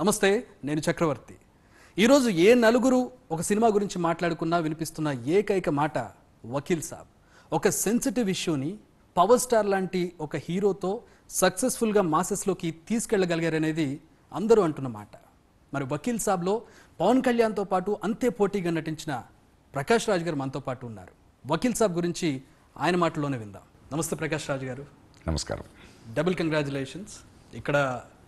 నమస్తే నేను చక్రవర్తి ఈరోజు ఏ నలుగురు ఒక సినిమా గురించి మాట్లాడుకున్నా వినిపిస్తున్న ఏకైక మాట వకీల్ సాబ్ ఒక సెన్సిటివ్ ఇష్యూని పవర్ స్టార్ లాంటి ఒక హీరోతో సక్సెస్ఫుల్గా మాసెస్లోకి తీసుకెళ్ళగలిగారనేది అందరూ అంటున్న మాట మరి వకీల్ సాబ్లో పవన్ కళ్యాణ్తో పాటు అంతే పోటీగా నటించిన ప్రకాష్ రాజ్ గారు మనతో పాటు ఉన్నారు వకీల్ సాబ్ గురించి ఆయన మాటలోనే విందాం నమస్తే ప్రకాష్ రాజు గారు నమస్కారం డబుల్ కంగ్రాచులేషన్స్ ఇక్కడ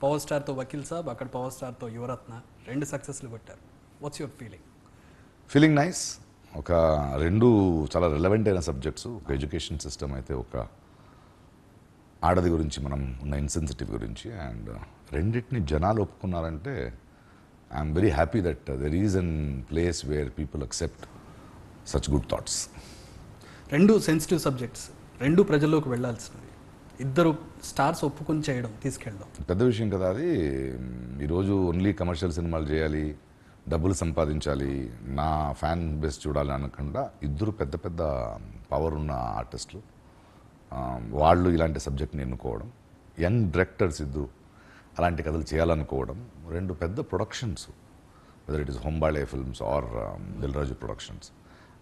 పవర్ స్టార్తో వకీల్ సాబ్ అక్కడ పవర్ స్టార్తో యువరత్న రెండు సక్సెస్లు కొట్టారు what's your feeling feeling nice ఒక రెండు చాలా రిలవెంట్ అయిన సబ్జెక్ట్స్ ఒక ఎడ్యుకేషన్ సిస్టమ్ అయితే ఒక ఆడది గురించి మనం ఉన్న ఇన్సెన్సిటివ్ గురించి అండ్ uh, రెండింటిని జనాలు ఒప్పుకున్నారంటే I'm very happy that there is an place where people accept such good thoughts రెండు సెన్సిటివ్ సబ్జెక్ట్స్ రెండు ప్రజల్లోకి వెళ్ళాల్సిన ఇద్దరు స్టార్స్ ఒప్పుకొని చేయడం తీసుకెళ్ళడం పెద్ద విషయం కదా అది ఈరోజు ఓన్లీ కమర్షియల్ సినిమాలు చేయాలి డబ్బులు సంపాదించాలి నా ఫ్యాన్ బేస్ చూడాలి అనకుండా ఇద్దరు పెద్ద పెద్ద పవర్ ఉన్న ఆర్టిస్టులు వాళ్ళు ఇలాంటి సబ్జెక్ట్ని ఎన్నుకోవడం యంగ్ డైరెక్టర్స్ ఇద్దరు అలాంటి కథలు చేయాలనుకోవడం రెండు పెద్ద productions whether it is Hombale films or Dil Raju productions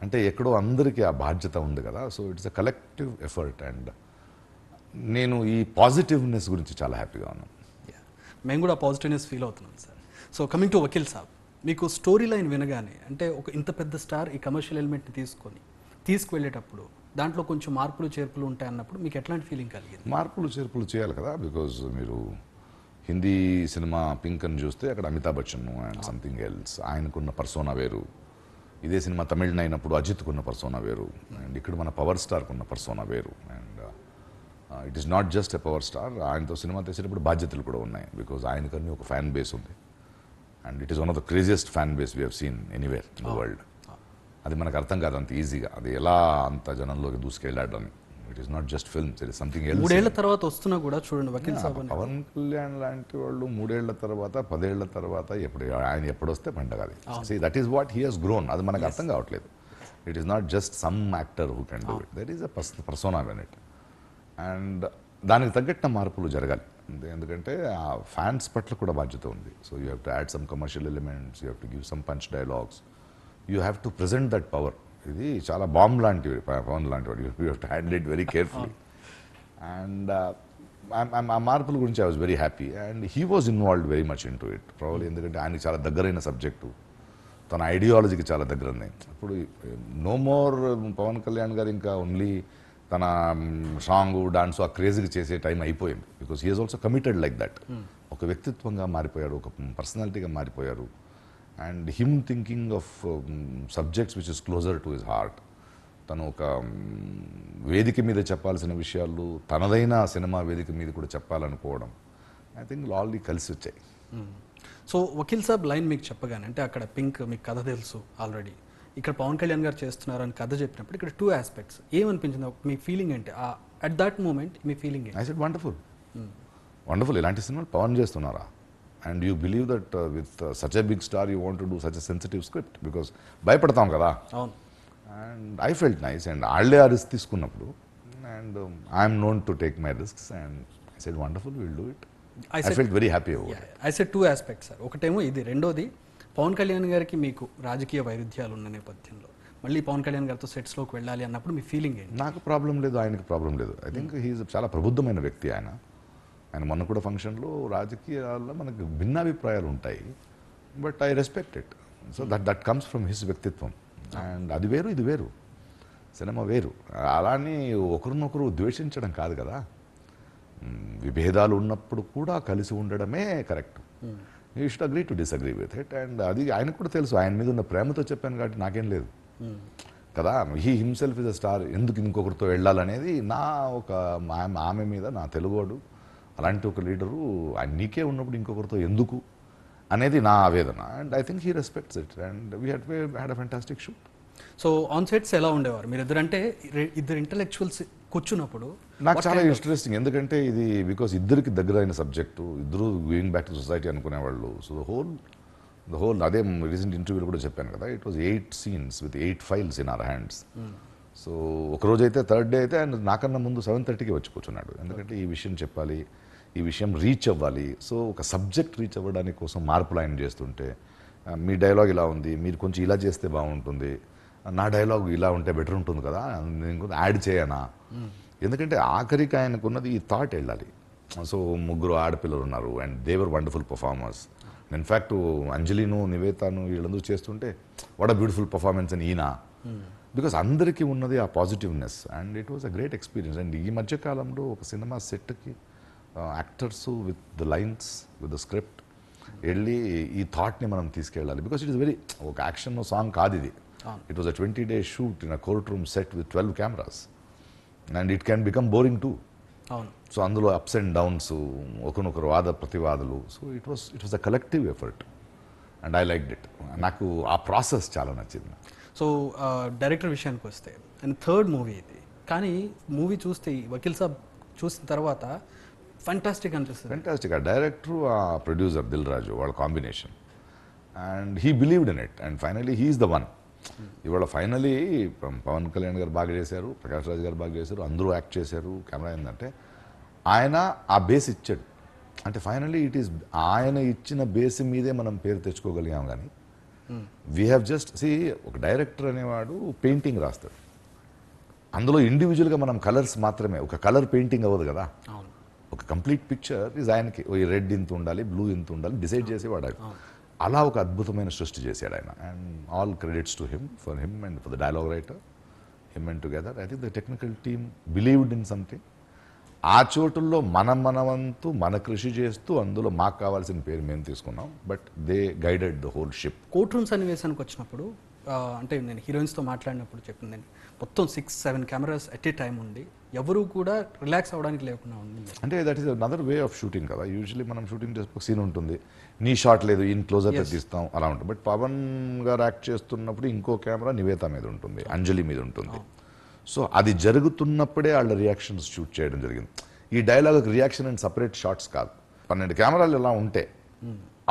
అంటే ఎక్కడో అందరికీ ఆ బాధ్యత ఉంది కదా so it's a collective effort and నేను ఈ పాజిటివ్నెస్ గురించి చాలా హ్యాపీగా ఉన్నాను మేము కూడా పాజిటివ్నెస్ ఫీల్ అవుతున్నాం sir so coming to Vakeel Saab మీకు స్టోరీ లైన్ వినగానే అంటే ఒక ఇంత పెద్ద స్టార్ ఈ కమర్షియల్ ఎలిమెంట్ని తీసుకొని తీసుకువెళ్ళేటప్పుడు దాంట్లో కొంచెం మార్పులు చేర్పులు ఉంటాయి అన్నప్పుడు మీకు ఎట్లాంటి ఫీలింగ్ కలిగింది మార్పులు చేర్పులు చేయాలి కదా బికాజ్ మీరు హిందీ సినిమా పింక్ అని చూస్తే అక్కడ Amitabh Bachchan and something else ఆయనకున్న పర్సోనా వేరు ఇదే సినిమా తమిళ్ అయినప్పుడు అజిత్కున్న పర్సోనా వేరు అండ్ ఇక్కడ మన పవర్ స్టార్కున్న పర్సోనా వేరు and it is not just a power star ఆయనతో సినిమా తీసేటప్పుడు బాధ్యతలు కూడా ఉన్నాయి బికాజ్ ఆయనకన్నీ ఒక ఫ్యాన్ బేస్ ఉంది and it is one of the craziest fan base we have seen anywhere in the world అది మనకు అర్థం కాదు అంత ఈజీగా అది ఎలా అంత జనంలోకి దూసుకెళ్ళాడడం it is not just film something మూడేళ్ల తర్వాత వస్తున్నా కూడా చూడండి వకీల్ పవన్ కళ్యాణ్ లాంటి వాళ్ళు మూడేళ్ల తర్వాత పదేళ్ల తర్వాత ఎప్పుడు ఆయన ఎప్పుడొస్తే వస్తే పండగ అది that is what he has grown అది మనకు అర్థం కావట్లేదు it is not just some actor who can do it that is a persona when it and దానికి తగ్గట్టిన మార్పులు జరగాలి ఎందుకంటే ఆ ఫ్యాన్స్ పట్ల కూడా బాధ్యత ఉంది so you have to add some commercial elements you have to give some punch dialogues you have to present that power ఇది చాలా బాంబ్ లాంటివి పవన్ లాంటివి you have to handle it very carefully and uh, ఆ మార్పుల గురించి I was very happy and he was involved very much in to it probably ఎందుకంటే ఆయనకి చాలా దగ్గరైన సబ్జెక్టు తన ఐడియాలజీకి చాలా దగ్గర ఉన్నాయి ఇప్పుడు నో మోర్ పవన్ కళ్యాణ్ గారు ఇంకా ఓన్లీ తన సాంగ్ డాన్స్ ఆ క్రేజీకి చేసే టైం అయిపోయింది because he is also committed like that ఒక వ్యక్తిత్వంగా మారిపోయాడు ఒక పర్సనాలిటీగా మారిపోయారు and him thinking of subjects which is closer to his heart తను ఒక వేదిక మీద చెప్పాల్సిన విషయాలు తనదైన సినిమా వేదిక మీద కూడా చెప్పాలనుకోవడం ఐ థింక్ ఆల్రెడీ కలిసి వచ్చాయి so hmm. Vakeel Saab line మీకు చెప్పగానే అంటే అక్కడ పింక్ మీకు కథ తెలుసు ఆల్రెడీ ఇక్కడ పవన్ కళ్యాణ్ గారు చేస్తున్నారు అని కథ చెప్పినప్పుడు ఇక్కడ టూ ఆస్పెక్ట్స్ ఏమనిపించింది మీ ఫీలింగ్ ఏంటి అట్ దట్ మూమెంట్ మీ ఫీలింగ్ ఐ వండర్ఫుల్ వండర్ఫుల్ ఇలాంటి సినిమాలు పవన్ చేస్తున్నారా and you believe that with such a big star you want to do such a sensitive script because భయపడతాం కదా అవును and I felt nice and వాళ్ళే ఆ రిస్క్ తీసుకున్నప్పుడు and I'm known to take my risks and I said wonderful will do it I felt very happy I said two aspects sir ఒకటేమో ఇది రెండోది పవన్ కళ్యాణ్ గారికి మీకు రాజకీయ వైరుధ్యాలు ఉన్న నేపథ్యంలో మళ్ళీ పవన్ కళ్యాణ్ గారితో సెట్స్లోకి వెళ్ళాలి అన్నప్పుడు మీ ఫీలింగ్ ఏంటి నాకు ప్రాబ్లం లేదు ఆయనకు ప్రాబ్లం లేదు ఐ థింక్ హీఈ్ చాలా ప్రబుద్ధమైన వ్యక్తి ఆయన ఆయన మొన్న కూడా ఫంక్షన్లో రాజకీయాల్లో మనకు భిన్నాభిప్రాయాలు ఉంటాయి but I respect it so that that comes from his వ్యక్తిత్వం అండ్ అది వేరు ఇది వేరు సినిమా వేరు అలానే ఒకరినొకరు ద్వేషించడం కాదు కదా విభేదాలు ఉన్నప్పుడు కూడా కలిసి ఉండడమే correct you should agree to disagree with it and అది ఆయనకు కూడా తెలుసు ఆయన మీద ఉన్న ప్రేమతో చెప్పాను కాబట్టి నాకేం లేదు కదా he himself is a star ఎందుకు ఇంకొకరితో వెళ్ళాలనేది నా ఒక ఆమె మీద నా తెలుగోడు అలాంటి ఒక లీడరు ఆయన నీకే ఉన్నప్పుడు ఇంకొకరితో ఎందుకు అనేది నా ఆవేదన and I think he respects it and we had had a fantastic shoot so on sets ఎలా ఉండేవారు మీరు ఇద్దరు అంటే ఇద్దరు ఇంటలెక్చువల్స్ కూర్చున్నప్పుడు నాకు చాలా ఇంట్రెస్టింగ్ ఎందుకంటే ఇది బికాస్ ఇద్దరికి దగ్గర అయిన సబ్జెక్టు ఇద్దరు గోయింగ్ బ్యాక్ టు సొసైటీ అనుకునేవాళ్ళు so the whole the whole అదే రీసెంట్ ఇంటర్వ్యూలో కూడా చెప్పాను కదా it was eight scenes with eight files in our hands so ఒకరోజు అయితే థర్డ్ డే అయితే ఆయన నాకన్నా ముందు సెవెన్ థర్టీకి వచ్చి కూర్చున్నాడు ఎందుకంటే ఈ విషయం చెప్పాలి ఈ విషయం రీచ్ అవ్వాలి సో ఒక సబ్జెక్ట్ రీచ్ అవ్వడానికి కోసం మార్పులు ఆయన చేస్తుంటే మీ డైలాగ్ ఇలా ఉంది మీరు కొంచెం ఇలా చేస్తే బాగుంటుంది నా డైలాగ్ ఇలా ఉంటే బెటర్ ఉంటుంది కదా నేను యాడ్ చేయనా ఎందుకంటే ఆఖరికి ఆయనకున్నది ఈ థాట్ వెళ్ళాలి సో ముగ్గురు ఆడపిల్లలు ఉన్నారు and they're wonderful performers in fact అంజలిను నివేతను వీళ్ళందరూ చేస్తుంటే వాట్ అ బ్యూటిఫుల్ పర్ఫార్మెన్స్ అని ఈయన బికాస్ అందరికీ ఉన్నది ఆ positiveness and it was a great experience and ఈ మధ్యకాలంలో ఒక సినిమా సెట్కి actors with the lines with the script వెళ్ళి ఈ థాట్ని మనం తీసుకెళ్ళాలి బికాస్ ఇట్ ఇస్ వెరీ ఒక యాక్షన్ సాంగ్ కాదు ఇది It was a 20 day shoot in a courtroom set with 12 cameras. And it can become boring too. So అందులో ups and downs ఒకనొకరు వాద ప్రతివాదులు so it was it was a collective effort and I like it నాకు ఆ process చాలా నచ్చింది so director విషయానికి వస్తే అండ్ థర్డ్ మూవీ ఇది కానీ మూవీ చూస్తే వకీల్ సాబ్ చూసిన తర్వాత ఫంటాస్టిక్ అనిపిస్తుంది ఫంటాస్టిక్ ఆ డైరెక్టర్ ఆ ప్రొడ్యూసర్ దిల్ రాజు వాళ్ళ combination and he believed in it and finally he is the one ఇవాళ ఫైనలీ పవన్ కళ్యాణ్ గారు బాగా చేశారు ప్రకాష్ రాజ్ గారు బాగా చేశారు అందరూ యాక్ట్ చేశారు కెమెరా ఏంటంటే ఆయన ఆ బేస్ ఇచ్చాడు అంటే ఫైనలీ ఇట్ ఈస్ ఆయన ఇచ్చిన బేస్ మీదే మనం పేరు తెచ్చుకోగలిగాం కానీ వీ హ్యావ్ జస్ట్ సి ఒక డైరెక్టర్ అనేవాడు పెయింటింగ్ రాస్తాడు అందులో ఇండివిజువల్గా మనం కలర్స్ మాత్రమే ఒక కలర్ పెయింటింగ్ అవ్వదు కదా ఒక కంప్లీట్ పిక్చర్ ఇస్ ఆయనకి ఈ రెడ్ ఇంత ఉండాలి బ్లూ ఇంత ఉండాలి డిసైడ్ చేసేవాడు అలా ఒక అద్భుతమైన సృష్టి చేశాడు ఆయన and all credits to him for him and for the dialogue writer him and together I think the technical team believed in something ఆ చోటుల్లో మన మనవంతు మన కృషి చేస్తూ అందులో మాకు కావాల్సిన పేరు మేము తీసుకున్నాం but they guided the whole ship court room సన్నివేశానికి వచ్చినప్పుడు అంటే నేను హీరోయిన్స్తో మాట్లాడినప్పుడు చెప్పిందండి మొత్తం six seven cameras at a time ఉంది ఎవరు కూడా రిలాక్స్ అవ్వడానికి లేకుండా ఉంది అంటే that is other way of shooting కదా యూజువలీ మనం షూటింగ్ చేసే సీన్ ఉంటుంది నీ షాట్ లేదు ఇన్ క్లోజర్ తగ్గిస్తాం అలా ఉంటుంది బట్ పవన్ గారు యాక్ట్ చేస్తున్నప్పుడు ఇంకో కెమెరా నివేత మీద ఉంటుంది అంజలి మీద ఉంటుంది సో అది జరుగుతున్నప్పుడే వాళ్ళ రియాక్షన్స్ షూట్ చేయడం జరిగింది ఈ dialogue reaction and separate shots కాదు పన్నెండు కెమెరాలు ఎలా ఉంటే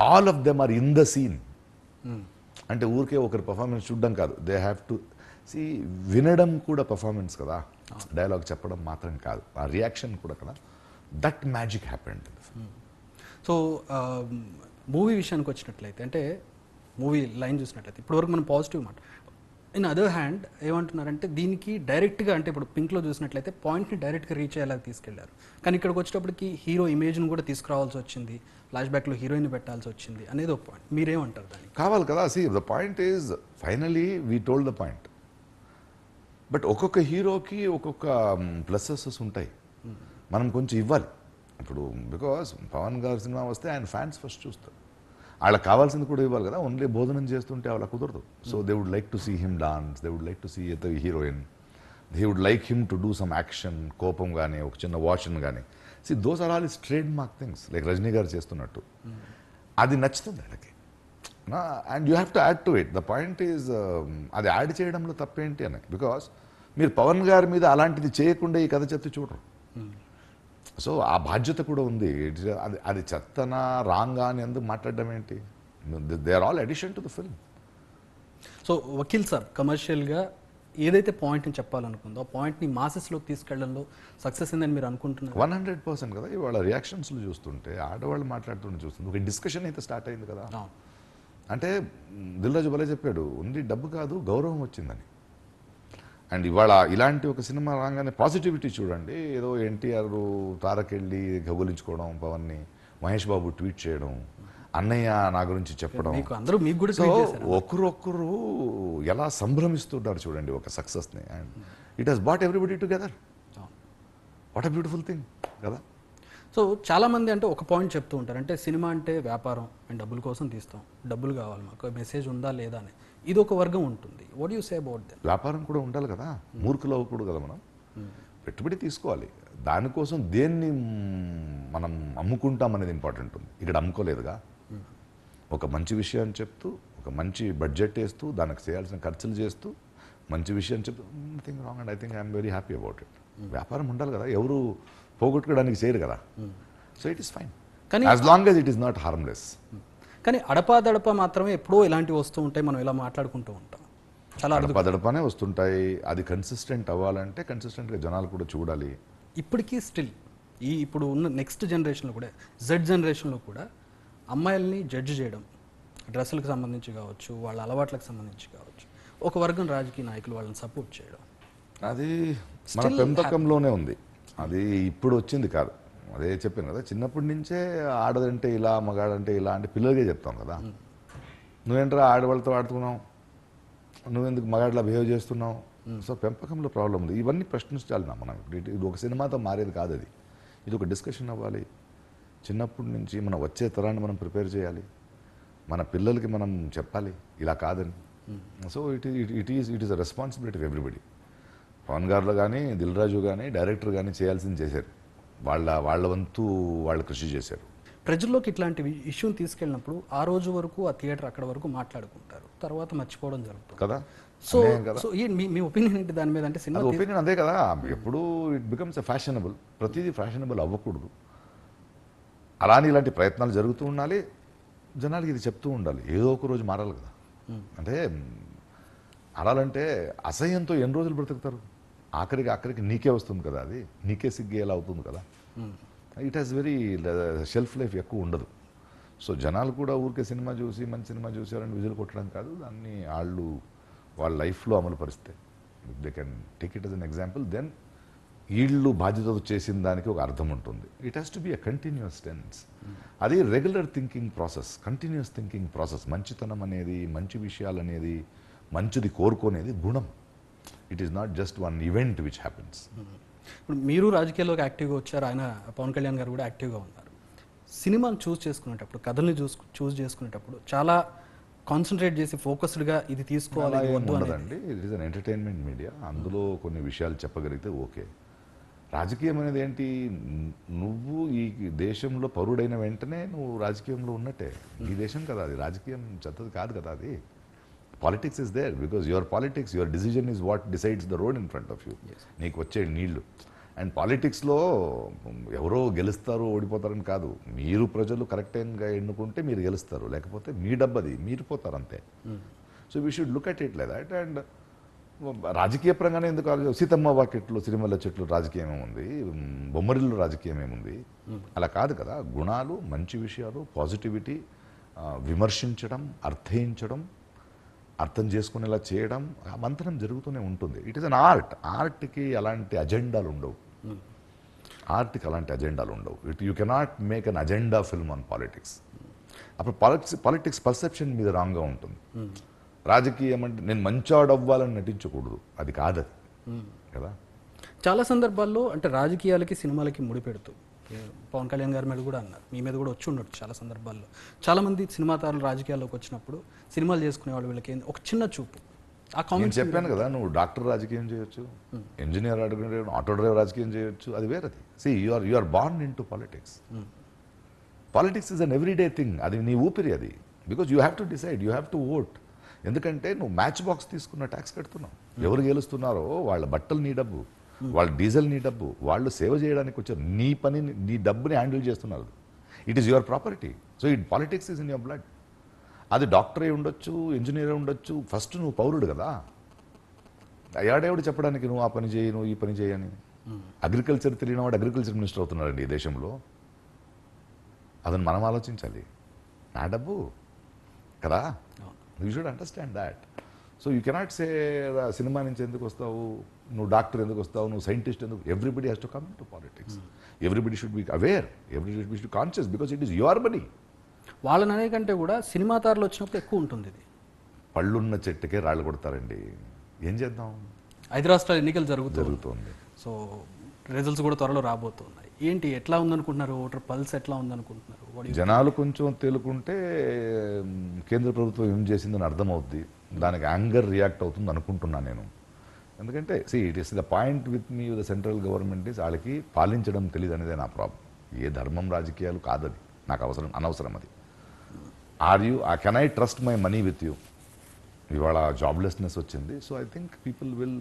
all of them are in the scene అంటే ఊరికే ఒకరి పర్ఫార్మెన్స్ చూడడం కాదు దే హ్యావ్ టు సి వినడం కూడా పర్ఫార్మెన్స్ కదా డైలాగ్ చెప్పడం మాత్రం కాదు ఆ రియాక్షన్ కూడా కదా that magic happened so movie విషయానికి వచ్చినట్లయితే అంటే మూవీ లైన్ చూసినట్లయితే ఇప్పటివరకు మనం పాజిటివ్ మాట ఇన్ అదర్ హ్యాండ్ ఏమంటున్నారంటే దీనికి డైరెక్ట్గా అంటే ఇప్పుడు పింక్లో చూసినట్లయితే పాయింట్ని డైరెక్ట్గా రీచ్ అయ్యేలాగా తీసుకెళ్లారు కానీ ఇక్కడికి వచ్చేటప్పటికి హీరో ఇమేజ్ను కూడా తీసుకురావాల్సి వచ్చింది ఫ్లాష్ బ్యాక్లో హీరోయిన్ పెట్టాల్సి వచ్చింది అనేది ఒక పాయింట్ మీరేమంటారు దానికి కావాలి కదా see the point is finally we told the point but ఒక్కొక్క హీరోకి ఒక్కొక్క ప్లస్సెస్ ఉంటాయి మనం కొంచెం ఇవ్వాలి ఇప్పుడు బికాస్ పవన్ గారి సినిమా వస్తే ఆయన ఫ్యాన్స్ ఫస్ట్ చూస్తారు వాళ్ళకి కావాల్సింది కూడా ఇవ్వాలి కదా ఓన్లీ భోజనం చేస్తుంటే అలా కుదరదు so they would like to see him dance they would like to see the heroine they would like him to do some action కోపం కానీ ఒక చిన్న వాషన్ కానీ see those are all is trademark things like Rajini గారు చేస్తున్నట్టు hmm. అది నచ్చుతుంది వాళ్ళకి and you have to add to it the point is అది యాడ్ చేయడంలో తప్పేంటి అని బికాస్ మీరు పవన్ గారి మీద అలాంటిది చేయకుండా ఈ కథ చెప్తే చూడరు సో ఆ బాధ్యత కూడా ఉంది uh, అది అది చెత్తనా రాంగా అని ఎందుకు మాట్లాడడం ఏంటి they are all addition to the film so Vakeel Saab కమర్షియల్గా ఏదైతే పాయింట్ని చెప్పాలనుకుందో ఆ పాయింట్ని మాసెస్లోకి తీసుకెళ్లడంలో సక్సెస్ అయిందని మీరు అనుకుంటున్నారు వన్ హండ్రెడ్ పర్సెంట్ కదా ఇవాళ రియాక్షన్స్లో చూస్తుంటే ఆడవాళ్ళు మాట్లాడుతుంటే చూస్తుంది ఒక డిస్కషన్ అయితే స్టార్ట్ అయింది కదా అంటే దిల్రాజు భలే చెప్పాడు ఉంది డబ్బు కాదు గౌరవం వచ్చిందని అండ్ ఇవాళ ఇలాంటి ఒక సినిమా రాగానే పాజిటివిటీ చూడండి ఏదో ఎన్టీఆర్ తారకెళ్ళి వెళ్ళి గబులించుకోవడం పవన్ని మహేష్ బాబు ట్వీట్ చేయడం అన్నయ్య నా గురించి చెప్పడం అందరూ మీకు కూడా ఒకరొకరు ఎలా సంభ్రమిస్తుంటారు చూడండి ఒక సక్సెస్ని and it has bought everybody together what a beautiful thing కదా సో చాలామంది అంటే ఒక పాయింట్ చెప్తూ ఉంటారు అంటే సినిమా అంటే వ్యాపారం మేము డబ్బుల కోసం తీస్తాం డబ్బులు కావాలి మాకు మెసేజ్ ఉందా లేదా అని ఇది ఒక వర్గం ఉంటుంది what you say about then వ్యాపారం కూడా ఉండాలి కదా hmm. మూర్ఖులు అవ్వకూడదు కదా మనం hmm. పెట్టుబడి తీసుకోవాలి దానికోసం దేన్ని మనం అమ్ముకుంటాం అనేది ఇంపార్టెంట్ ఉంది ఇక్కడ అమ్ముకోలేదుగా hmm. ఒక మంచి విషయాన్ని చెప్తూ ఒక మంచి బడ్జెట్ వేస్తూ దానికి చేయాల్సిన ఖర్చులు చేస్తూ మంచి విషయం చెప్తూ nothing wrong and I think I'm very happy about it వ్యాపారం ఉండాలి కదా ఎవరు పోగొట్టుకోవడానికి చేయరు కదా సో ఇట్ ఈస్ ఫైన్ కానీ as long as it is not harmless కానీ దడప మాత్రమే ఎప్పుడో ఇలాంటివి వస్తూ ఉంటాయి మనం ఇలా మాట్లాడుకుంటూ ఉంటాం చాలా దడపనే వస్తుంటాయి అది కన్సిస్టెంట్ అవ్వాలంటే కన్సిస్టెంట్గా జనాలు కూడా చూడాలి ఇప్పటికీ స్టిల్ ఈ ఇప్పుడు ఉన్న నెక్స్ట్ జనరేషన్లో కూడా జెడ్ జనరేషన్లో కూడా అమ్మాయిల్ని జడ్జ్ చేయడం డ్రెస్సులకు సంబంధించి కావచ్చు వాళ్ళ అలవాట్లకు సంబంధించి కావచ్చు ఒక వర్గం రాజకీయ నాయకులు వాళ్ళని సపోర్ట్ చేయడం అది మన పెంపకంలోనే ఉంది అది ఇప్పుడు వచ్చింది కాదు అదే చెప్పాను కదా చిన్నప్పటి నుంచే ఆడదంటే ఇలా మగాడంటే ఇలా అంటే పిల్లలకే చెప్తాం కదా నువ్వేంటరా ఆడవాళ్ళతో ఆడుతున్నావు నువ్వెందుకు మగాడిలా బిహేవ్ చేస్తున్నావు సో పెంపకంలో ప్రాబ్లం ఉంది ఇవన్నీ ప్రశ్నించాలి నా మనం ఇప్పుడు ఇది ఒక సినిమాతో మారేది కాదు అది ఇది ఒక డిస్కషన్ అవ్వాలి చిన్నప్పటి నుంచి మనం వచ్చే తరాన్ని మనం ప్రిపేర్ చేయాలి మన పిల్లలకి మనం చెప్పాలి ఇలా కాదని so it it is it is a responsibility everybody Pawan గారు కానీ దిల్రాజు కానీ డైరెక్టర్ కానీ చేయాల్సింది చేశారు వాళ్ళ వాళ్ళ వంతు వాళ్ళు కృషి చేశారు ప్రజల్లోకి ఇట్లాంటి ఇష్యూని తీసుకెళ్ళినప్పుడు ఆ రోజు వరకు ఆ థియేటర్ అక్కడ వరకు మాట్లాడుకుంటారు తర్వాత మర్చిపోవడం జరుగుతుంది కదా సో సో మీ ఒపీనియన్ ఏంటి దాని మీద అంటే సినిమా ఒపీనియన్ అదే కదా ఎప్పుడు ఇట్ బికమ్స్ ఫ్యాషనబుల్ ప్రతిదీ ఫ్యాషనబుల్ అవ్వకూడదు అలానే ఇలాంటి ప్రయత్నాలు జరుగుతూ ఉండాలి జనాలకి ఇది చెప్తూ ఉండాలి ఏదో ఒక రోజు మారాలి కదా అంటే అడాలంటే అసహ్యంతో ఎన్ని రోజులు బ్రతుకుతారు ఆఖరికి ఆఖరికి నీకే వస్తుంది కదా అది నీకే సిగ్గేలా అవుతుంది కదా it has very shelf life ఎక్కువ ఉండదు సో జనాలు కూడా ఊరికే సినిమా చూసి మంచి సినిమా చూసారని విజులు కొట్టడం కాదు దాన్ని వాళ్ళు వాళ్ళ లైఫ్లో అమలు పరిస్తే they can take it as an example then వీళ్ళు బాధ్యత చేసిన దానికి ఒక అర్థం ఉంటుంది it has to be a continuous tense అది regular thinking process continuous thinking process మంచితనం అనేది మంచి విషయాలు అనేది మంచిది కోరుకునేది గుణం it is not just one event which happens ఇప్పుడు మీరు రాజకీయాల్లోకి యాక్టివ్గా వచ్చారు ఆయన పవన్ కళ్యాణ్ గారు కూడా యాక్టివ్గా ఉన్నారు సినిమాను చూస్ చేసుకునేటప్పుడు కథల్ని చూస్ చూస్ చేసుకునేటప్పుడు చాలా కాన్సన్ట్రేట్ చేసి ఫోకస్డ్గా ఇది తీసుకోవాలి ఉండదండి it is an entertainment media అందులో కొన్ని విషయాలు చెప్పగలిగితే ఓకే రాజకీయం అనేది ఏంటి నువ్వు ఈ దేశంలో పరుడైన వెంటనే నువ్వు రాజకీయంలో ఉన్నట్టే ఈ దేశం కదా అది రాజకీయం చెత్తది కాదు కదా అది politics is there because your politics your decision is what decides the road in front of you నీకు వచ్చే నీళ్లు అండ్ పాలిటిక్స్లో ఎవరో గెలుస్తారు ఓడిపోతారని కాదు మీరు ప్రజలు కరెక్ట్గా ఎన్నుకుంటే మీరు గెలుస్తారు లేకపోతే మీ డబ్బది మీరు పోతారు అంతే so we should look at it లేదా అండ్ రాజకీయ పరంగానే ఎందుకు ఆలోచన సీతమ్మ వాకెట్లు సిరిమల్ల చెట్లు రాజకీయం ఏముంది బొమ్మరిల్లు రాజకీయం ఏముంది hmm. అలా కాదు కదా గుణాలు మంచి విషయాలు పాజిటివిటీ విమర్శించడం అర్థయించడం అర్థం చేసుకునేలా చేయడం మంత్రం జరుగుతూనే ఉంటుంది ఇట్ ఇస్ అన్ ఆర్ట్ ఆర్ట్కి అలాంటి అజెండాలు ఉండవు ఆర్ట్కి hmm. అలాంటి అజెండాలు ఉండవు it you cannot make an agenda film on politics అప్పుడు పాలిటిక్స్ పాలిటిక్స్ పర్సెప్షన్ మీద రాంగ్గా ఉంటుంది hmm. రాజకీయం అంటే నేను మంచోడు అవ్వాలని నటించకూడదు అది కాదది hmm. కదా చాలా సందర్భాల్లో అంటే రాజకీయాలకి సినిమాలకి ముడిపెడుతూ పవన్ కళ్యాణ్ గారి మీద కూడా అన్నారు మీ మీద కూడా వచ్చి ఉండొచ్చు చాలా సందర్భాల్లో చాలామంది సినిమా తారలు రాజకీయాల్లోకి వచ్చినప్పుడు సినిమాలు చేసుకునే వాళ్ళు వీళ్ళకి ఒక చిన్న చూపు ఆ కామెంట్ చెప్పాను కదా నువ్వు డాక్టర్ రాజకీయం చేయొచ్చు ఇంజనీర్ రాజకీయం ఆటో డ్రైవర్ రాజకీయం చేయొచ్చు అది వేరేది see you are you are bond in to politics politics is an everyday thing అది నీ ఊపిరి అది because you have to decide you have to vote ఎందుకంటే నువ్వు మ్యాచ్ బాక్స్ తీసుకున్న ట్యాక్స్ కడుతున్నావు ఎవరు గెలుస్తున్నారో వాళ్ళ బట్టలు నీ డబ్బు Hmm. వాళ్ళ డీజిల్ నీ డబ్బు వాళ్ళు సేవ చేయడానికి వచ్చారు నీ పని నీ డబ్బుని హ్యాండిల్ చేస్తున్నారు it is your property so it politics is in your blood అది డాక్టర్ అయి ఉండొచ్చు ఇంజనీర్ అయి ఉండొచ్చు ఫస్ట్ నువ్వు పౌరుడు కదా ఏడావిడ చెప్పడానికి నువ్వు ఆ పని చేయి నువ్వు ఈ పని చేయని అగ్రికల్చర్ తెలియని వాడు అగ్రికల్చర్ మినిస్టర్ అవుతున్నాడండి ఈ దేశంలో అదని మనం ఆలోచించాలి నా డబ్బు కదా you should understand that so you cannot say సినిమా నుంచి ఎందుకు వస్తావు నువ్వు డాక్టర్ ఎందుకు వస్తావు నువ్వు సైంటిస్ట్ ఎందుకు everybody has to come to politics everybody should be aware every should be conscious because it is your money వాళ్ళని అనేకంటే కూడా సినిమా తారలు వచ్చినప్పుడు ఎక్కువ ఉంటుంది ఇది పళ్ళున్న చెట్టుకే రాళ్ళు కొడతారండి ఏం చేద్దాం ఐదు రాష్ట్రాలు ఎన్నికలు జరుగుతూ జరుగుతుంది సో రిజల్ట్స్ కూడా త్వరలో రాబోతున్నాయి ఏంటి ఎట్లా ఉందనుకుంటున్నారు ఓటర్ పల్స్ ఎట్లా ఉందనుకుంటున్నారు జనాలు కొంచెం తేలుకుంటే కేంద్ర ప్రభుత్వం ఏం చేసిందని అర్థమవుద్ది దానికి యాంగర్ రియాక్ట్ అవుతుంది అనుకుంటున్నాను నేను ఎందుకంటే see it is the point with me the central government is వాళ్ళకి పాలించడం తెలియదు అనేది నా ప్రాబ్లం ఏ ధర్మం రాజకీయాలు కాదది నాకు అవసరం అనవసరం అది are you I can I trust my money with you ఇవాళ జాబ్లెస్నెస్ వచ్చింది so I think people will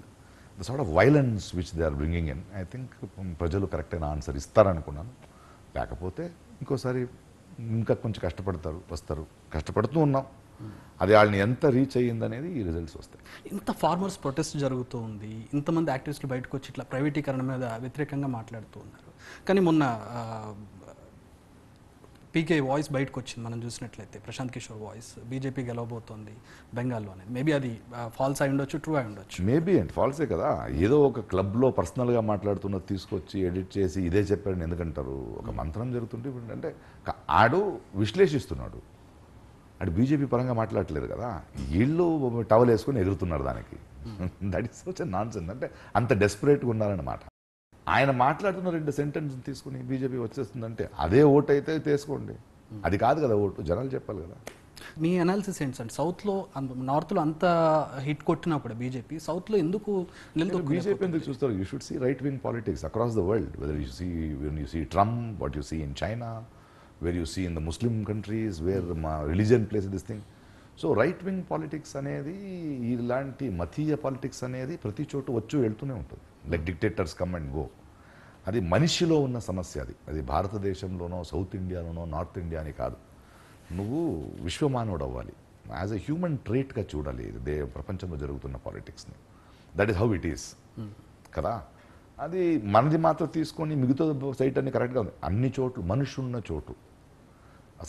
the sort of violence which they are bringing in I think ప్రజలు కరెక్ట్ అయిన ఆన్సర్ ఇస్తారనుకున్నాను లేకపోతే ఇంకోసారి ఇంకా కొంచెం కష్టపడతారు వస్తారు కష్టపడుతూ ఉన్నాం అది వాళ్ళని ఎంత రీచ్ అయ్యిందనేది ఈ రిజల్ట్స్ వస్తాయి ఇంత ఫార్మర్స్ ప్రొటెస్ట్ జరుగుతూ ఉంది ఇంతమంది యాక్టివిస్టులు బయటకు వచ్చి ఇట్లా ప్రైవేటీకరణ మీద వ్యతిరేకంగా మాట్లాడుతూ ఉన్నారు కానీ మొన్న పీకే వాయిస్ బయటకు వచ్చింది మనం చూసినట్లయితే ప్రశాంత్ కిషోర్ వాయిస్ బీజేపీ గెలవబోతోంది బెంగాల్లో అనేది మేబీ అది ఫాల్స్ అయి ఉండొచ్చు ట్రూ అయి ఉండొచ్చు మేబీ అండ్ ఫాల్సే కదా ఏదో ఒక క్లబ్లో పర్సనల్గా మాట్లాడుతున్న తీసుకొచ్చి ఎడిట్ చేసి ఇదే చెప్పాడు ఎందుకంటారు ఒక hmm. మంత్రం జరుగుతుంటే ఇప్పుడు అంటే ఆడు విశ్లేషిస్తున్నాడు అటు బీజేపీ పరంగా మాట్లాడట్లేదు కదా వీళ్ళు టవల్ వేసుకుని ఎగురుతున్నారు దానికి that is such nonsense అంటే అంత డెస్పరేట్గా ఉన్నారన్నమాట ఆయన మాట్లాడుతున్న రెండు సెంటెన్స్ తీసుకుని బీజేపీ వచ్చేస్తుందంటే అదే ఓటు అయితే తీసుకోండి hmm. అది కాదు కదా ఓటు జనాలు చెప్పాలి కదా మీ అనాలిసిస్ ఏంటి సార్ సౌత్లో నార్త్లో అంత హిట్ కొట్టినప్పుడు బీజేపీ సౌత్లో ఎందుకు బీజేపీ ఎందుకు చూస్తారు you should see right wing politics across the world whether you see you see Trump what you see in China where you see in the Muslim countries where మా religion place this thing so right wing politics అనేది ఇలాంటి మతీయ politics అనేది ప్రతి చోటు వచ్చి వెళ్తూనే ఉంటుంది like dictators come and go అది మనిషిలో ఉన్న సమస్య అది అది భారతదేశంలోనో సౌత్ ఇండియాలోనో నార్త్ ఇండియా అని కాదు నువ్వు విశ్వమానవుడు అవ్వాలి యాజ్ ఎ హ్యూమన్ ట్రేట్గా చూడాలి దే ప్రపంచంలో జరుగుతున్న పాలిటిక్స్ని that is how it is కదా అది మనది మాత్రం తీసుకొని మిగతా సైట్ అన్ని కరెక్ట్గా ఉంది అన్ని చోట్లు మనుషులు ఉన్న చోటు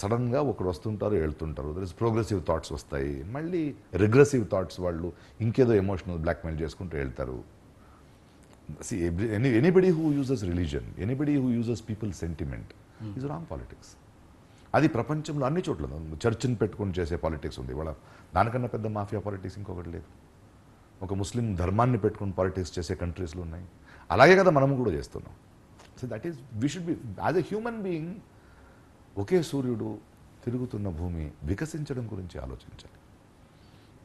సడన్గా ఒకరు వస్తుంటారు వెళ్తుంటారు దర్ ఇస్ ప్రోగ్రెసివ్ థాట్స్ వస్తాయి మళ్ళీ రిగ్రెసివ్ థాట్స్ వాళ్ళు ఇంకేదో ఎమోషనల్ బ్లాక్మెయిల్ చేసుకుంటూ వెళ్తారు see any anybody who uses religion anybody who uses people sentiment is wrong politics అది ప్రపంచంలో అన్ని చోట్ల చర్చిని పెట్టుకుని చేసే పాలిటిక్స్ ఉంది ఇవాళ దానికన్నా పెద్ద మాఫియా పాలిటిక్స్ ఇంకొకటి లేదు ఒక ముస్లిం ధర్మాన్ని పెట్టుకుని పాలిటిక్స్ చేసే కంట్రీస్లు ఉన్నాయి అలాగే కదా మనము కూడా చేస్తున్నాం so that is we should be as a human being ఒకే సూర్యుడు తిరుగుతున్న భూమి వికసించడం గురించి ఆలోచించాలి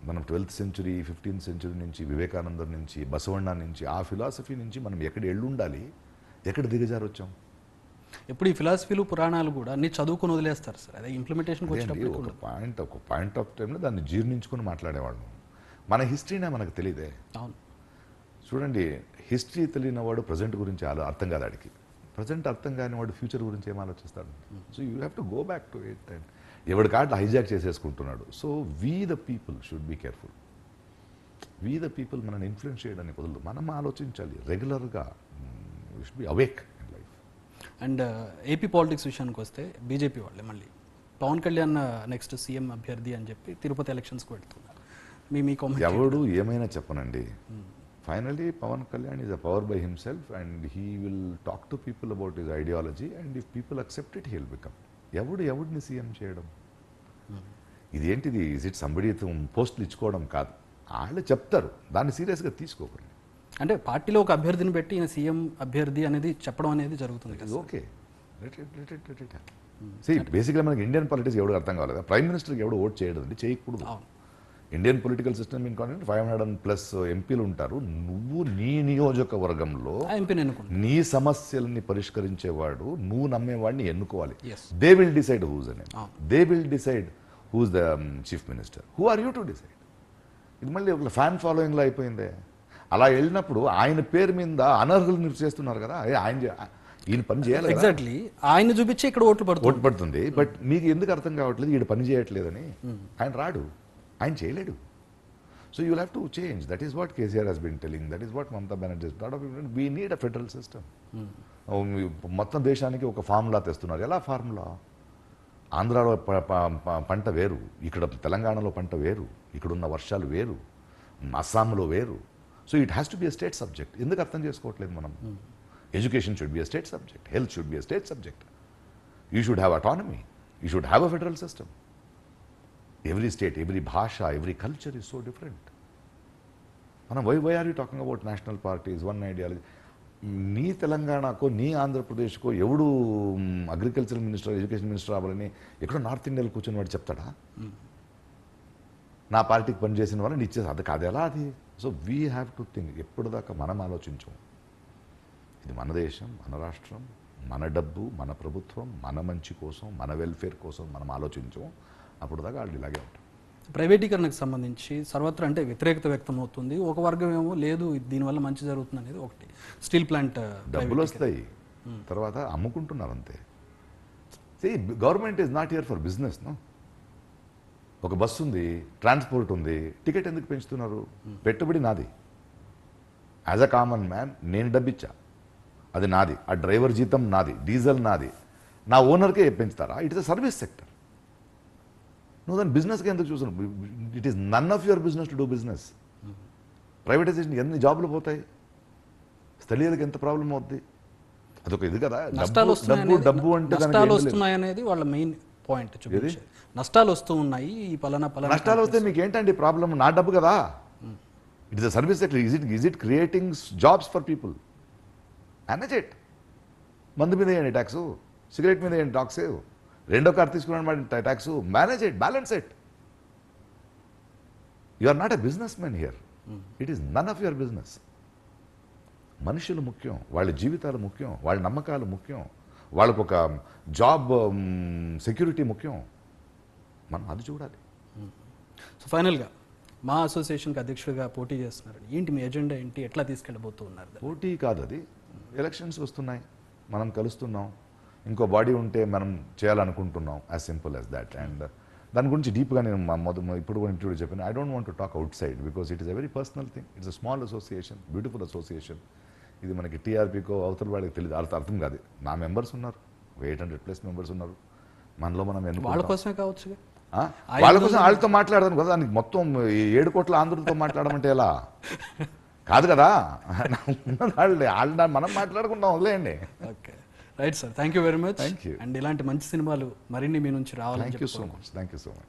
మనం ట్వెల్త్ సెంచురీ ఫిఫ్టీన్త్ సెంచురీ నుంచి వివేకానందం నుంచి బసవಣ್ణ నుంచి ఆ ఫిలాసఫీ నుంచి మనం ఎక్కడ ఎళ్ళుండాలి ఎక్కడ దిగజారొచ్చాం ఇప్పుడు ఈ ఫిలాసఫీలు పురాణాలు కూడా అన్ని చదువుకుని వదిలేస్తారు సార్ అదే ఇంప్లిమెంటేషన్ ఒక పాయింట్ ఒక పాయింట్ ఆఫ్ టైంలో దాన్ని జీర్ణించుకుని మాట్లాడేవాళ్ళం మన హిస్టరీనే మనకు తెలియదే అవును చూడండి హిస్టరీ తెలియనివాడు ప్రజెంట్ గురించి ఆలో అర్థం కాదు ఆడికి ప్రజెంట్ అర్థం కాని వాడు ఫ్యూచర్ గురించి ఏం ఆలోచిస్తాడు so you have to go back to eight and ఎవడి కాట్లు హైజాక్ చేసేసుకుంటున్నాడు so we the people should be careful we the people మనల్ని ఇన్ఫ్లుయెన్స్ చేయడానికి వదలదు మనం ఆలోచించాలి రెగ్యులర్గా should be awake in life and AP politics విషయానికి వస్తే బీజేపీ వాళ్ళే మళ్ళీ Pawan Kalyan next uh, CM అభ్యర్థి అని చెప్పి తిరుపతి ఎలక్షన్స్కి పెడుతున్నారు మీ మీ ఎవడు ఏమైనా చెప్పనండి hmm. Finally Pawan Kalyan is a power by himself and he will talk to people about his ideology and if people accept it he'll become ఎవడు ఎవడిని సీఎం చేయడం ఇదేంటిది ఇజ్ ఇట్ సంబడి పోస్టులు ఇచ్చుకోవడం కాదు వాళ్ళు చెప్తారు దాన్ని సీరియస్గా తీసుకోకండి అంటే పార్టీలో ఒక అభ్యర్థిని పెట్టి ఈయన సీఎం అభ్యర్థి అనేది చెప్పడం అనేది జరుగుతుంది ఓకే బేసిక్గా hmm. మనకి ఇండియన్ పాలిటిక్స్ ఎవడు అర్థం కావాలి ప్రైమ్ మినిస్టర్కి ఎవడు ఓట్ చేయడం అండి చేయకూడదు Indian political system inconfident five hundred and plus ఎంపీలు ఉంటారు నువ్వు నీ నియోజకవర్గంలో నీ సమస్యల్ని పరిష్కరించేవాడు నువ్వు నమ్మేవాడిని ఎన్నుకోవాలి దే విల్ డిసైడ్ హూజ్ అని they will decide whose the chief minister who are you to decide ఇది మళ్ళీ ఒక ఫ్యాన్ ఫాలోయింగ్లో అయిపోయిందే అలా వెళ్ళినప్పుడు ఆయన పేరు మీద అనర్హులు మీరు చేస్తున్నారు కదా ఆయన ఈయన పని చేయాలి ఎగ్జాక్ట్లీ ఆయన చూపించి ఇక్కడ ఓట్లు పడుతుంది ఓట్లు పడుతుంది బట్ hmm. మీకు ఎందుకు అర్థం కావట్లేదు ఈయన పని చేయట్లేదని hmm. ఆయన రాడు చేయలేడు so you have to change that is what KCR he's been telling that is what Mamata Banerjee lot of we need a federal system మొత్తం దేశానికి ఒక ఫార్ములా తెస్తున్నారు ఎలా ఫార్ములా ఆంధ్రాలో పంట వేరు ఇక్కడ తెలంగాణలో పంట వేరు ఇక్కడున్న వర్షాలు వేరు అస్సాంలో వేరు so it has to be a state subject ఎందుకు అర్థం చేసుకోవట్లేదు మనం education should be a state subject health should be a state subject you should have autonomy you should have a federal system every state every భాష every culture is so different మనం why why are you talking about national parties one ideology నీ తెలంగాణకో నీ ఆంధ్రప్రదేశ్కో ఎవడు agriculture minister education minister అవ్వాలని ఎక్కడో north ఇండియాలో కూర్చొని వాడు చెప్తాడా నా పార్టీకి పనిచేసిన వాళ్ళని ఇచ్చేసి అది కాదు ఎలా అది so we have to think ఎప్పటిదాకా మనం ఆలోచించాం ఇది మన దేశం మన రాష్ట్రం మన డబ్బు మన ప్రభుత్వం మన మంచి కోసం మన వెల్ఫేర్ కోసం మనం ఆలోచించాం అప్పుడు దాకా వాళ్ళు ఇలాగే ఉంటారు ప్రైవేటీకరణకు సంబంధించి సర్వత్రా అంటే వ్యతిరేకత వ్యక్తం అవుతుంది ఒక వర్గం ఏమో లేదు దీనివల్ల మంచి జరుగుతుంది అనేది ఒకటి స్టీల్ ప్లాంట్ uh, డబ్బులు వస్తాయి hmm. తర్వాత అమ్ముకుంటున్నారు అంతే government is not here for business ఒక బస్సు ఉంది ట్రాన్స్పోర్ట్ ఉంది టికెట్ ఎందుకు పెంచుతున్నారు hmm. పెట్టుబడి నాది యాజ్ అ కామన్ మ్యాన్ నేను డబ్బిచ్చా అది నాది ఆ డ్రైవర్ జీతం నాది డీజిల్ నాది నా ఓనర్కే పెంచుతారా ఇట్స్ అ సర్వీస్ సెక్టర్ నువ్వు దాని బిజినెస్గా ఎందుకు చూస్తున్నావు it is none of your business to do business privatization ఎన్ని జాబులు పోతాయి స్థలీయులకు ఎంత ప్రాబ్లం అవుద్ది అదొక ఇది కదా డబ్బు డబ్బు అంటే వస్తున్నాయనేది వాళ్ళ మెయిన్ పాయింట్ చూపించేది నష్టాలు వస్తూ ఉన్నాయి ఈ పలానా పలానా నష్టాలు వస్తే మీకు ఏంటండి ప్రాబ్లం నా డబ్బు కదా it is service sector is it is it creating jobs for people manage it మందు మీద వేయండి ట్యాక్స్ సిగరెట్ మీద వేయండి టాక్స్ రెండో కార్ తీసుకున్నాడు మాట tax manage it balance it you are not a businessmen here it is none of your business మనుషులు ముఖ్యం వాళ్ళ జీవితాలు ముఖ్యం వాళ్ళ నమ్మకాలు ముఖ్యం వాళ్ళకు ఒక జాబ్ సెక్యూరిటీ um, ముఖ్యం మనం అది చూడాలి సో hmm. ఫైనల్గా మా అసోసియేషన్కి అధ్యక్షుడిగా పోటీ చేస్తున్నారు ఏంటి మీ ఎజెండా ఏంటి ఎట్లా తీసుకెళ్ళబోతున్నారు పోటీ కాదు అది ఎలక్షన్స్ వస్తున్నాయి మనం కలుస్తున్నాం ఇంకో బాడీ ఉంటే మనం చేయాలనుకుంటున్నాం as simple as that and దాని గురించి డీప్గా నేను మా మొదటి ఇప్పుడు కూడా ఇంటర్వ్యూ చెప్పాను I don't want to talk outside because it is a very personal thing it's a small association beautiful association ఇది మనకి టీఆర్పీకో అవతల వాళ్ళకి తెలియదు అర్థం అర్థం కాదు నా మెంబర్స్ ఉన్నారు ఎయిట్ హండ్రెడ్ ప్లస్ మెంబర్స్ ఉన్నారు మనలో మనం ఎన్ని వాళ్ళ కోసమే కావచ్చు వాళ్ళ కోసం వాళ్ళతో మాట్లాడదాం కదా దానికి మొత్తం ఏడు కోట్ల ఆంధ్రులతో మాట్లాడమంటే ఎలా కాదు కదా వాళ్ళు వాళ్ళు మనం మాట్లాడుకుంటాం వదిలేయండి okay right sir thank you very much thank you and ఇలాంటి మంచి సినిమాలు మరిన్ని మీ నుంచి రావాలి thank you so much thank you so much